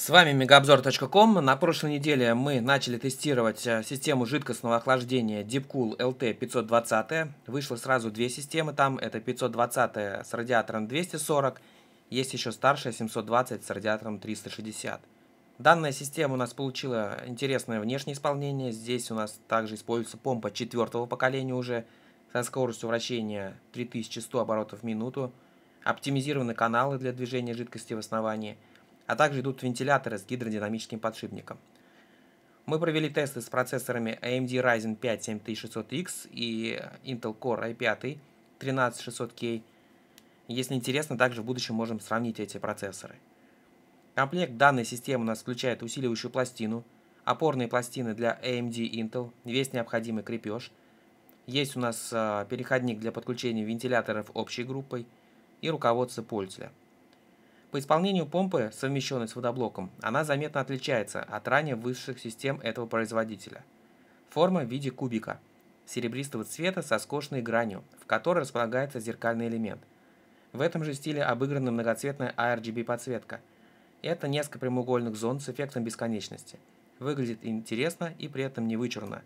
С вами мегаобзор.ком. На прошлой неделе мы начали тестировать э, систему жидкостного охлаждения Deepcool LT 520. Вышло сразу две системы там. Это 520 с радиатором 240. Есть еще старшая 720 с радиатором 360. Данная система у нас получила интересное внешнее исполнение. Здесь у нас также используется помпа четвертого поколения уже со скоростью вращения 3100 оборотов в минуту. Оптимизированы каналы для движения жидкости в основании – а также идут вентиляторы с гидродинамическим подшипником. Мы провели тесты с процессорами AMD Ryzen 5 7600X и Intel Core i5 13600K. Если интересно, также в будущем можем сравнить эти процессоры. Комплект данной системы у нас включает усиливающую пластину, опорные пластины для AMD Intel, весь необходимый крепеж. Есть у нас а, переходник для подключения вентиляторов общей группой и руководство пользователя. По исполнению помпы, совмещенной с водоблоком, она заметно отличается от ранее высших систем этого производителя. Форма в виде кубика, серебристого цвета со скошенной гранью, в которой располагается зеркальный элемент. В этом же стиле обыграна многоцветная RGB подсветка. Это несколько прямоугольных зон с эффектом бесконечности. Выглядит интересно и при этом не вычурно.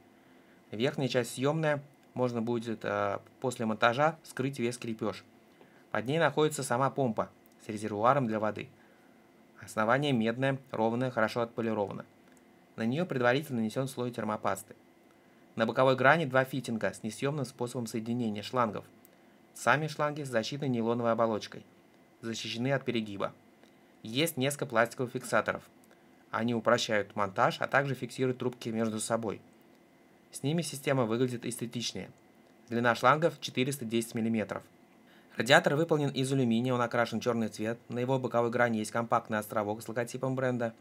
Верхняя часть съемная, можно будет э, после монтажа скрыть весь крепеж. Под ней находится сама помпа – с резервуаром для воды. Основание медное, ровное, хорошо отполировано. На нее предварительно нанесен слой термопасты. На боковой грани два фитинга с несъемным способом соединения шлангов. Сами шланги с защитной нейлоновой оболочкой. Защищены от перегиба. Есть несколько пластиковых фиксаторов. Они упрощают монтаж, а также фиксируют трубки между собой. С ними система выглядит эстетичнее. Длина шлангов 410 мм. Радиатор выполнен из алюминия, он окрашен черный цвет, на его боковой грани есть компактный островок с логотипом бренда.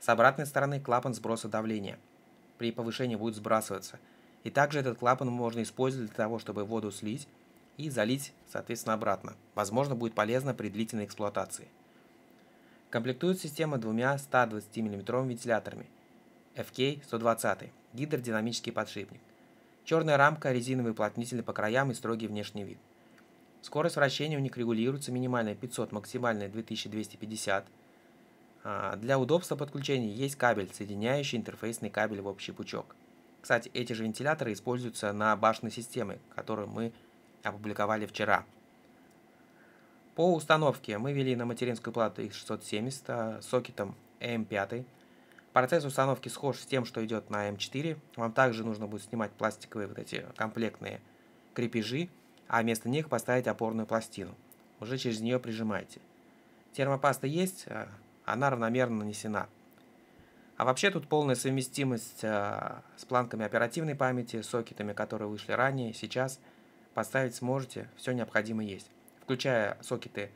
С обратной стороны клапан сброса давления. При повышении будет сбрасываться. И также этот клапан можно использовать для того, чтобы воду слить и залить, соответственно, обратно. Возможно, будет полезно при длительной эксплуатации. Комплектует система двумя 120 мм вентиляторами FK-120, гидродинамический подшипник. Черная рамка, резиновый уплотнитель по краям и строгий внешний вид. Скорость вращения у них регулируется минимальная 500, максимальная 2250. А, для удобства подключения есть кабель, соединяющий интерфейсный кабель в общий пучок. Кстати, эти же вентиляторы используются на башенной системе, которую мы опубликовали вчера. По установке мы ввели на материнскую плату X670 а, сокетом M5. Процесс установки схож с тем, что идет на M4. Вам также нужно будет снимать пластиковые вот эти комплектные крепежи, а вместо них поставить опорную пластину. Уже через нее прижимайте Термопаста есть, э, она равномерно нанесена. А вообще тут полная совместимость э, с планками оперативной памяти, сокетами, которые вышли ранее, сейчас. Поставить сможете, все необходимое есть, включая сокеты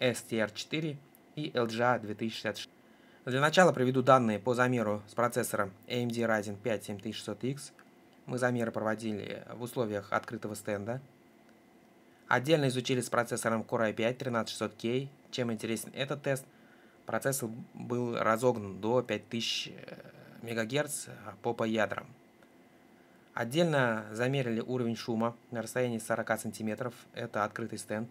STR4 и LGA 2066. Для начала приведу данные по замеру с процессором AMD Ryzen 5 7600X. Мы замеры проводили в условиях открытого стенда. Отдельно изучили с процессором Core i5-13600K. Чем интересен этот тест? Процессор был разогнан до 5000 э, МГц э, по, по ядрам. Отдельно замерили уровень шума на расстоянии 40 см. Это открытый стенд.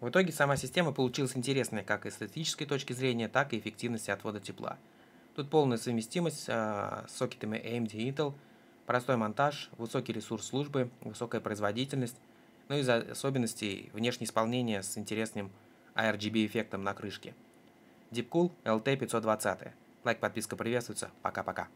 В итоге сама система получилась интересной как с эстетической точки зрения, так и эффективности отвода тепла. Тут полная совместимость э, с сокетами AMD и Intel, простой монтаж, высокий ресурс службы, высокая производительность, но ну, из за особенностей исполнения с интересным RGB-эффектом на крышке. Deepcool LT520. Лайк, подписка приветствуется. Пока-пока.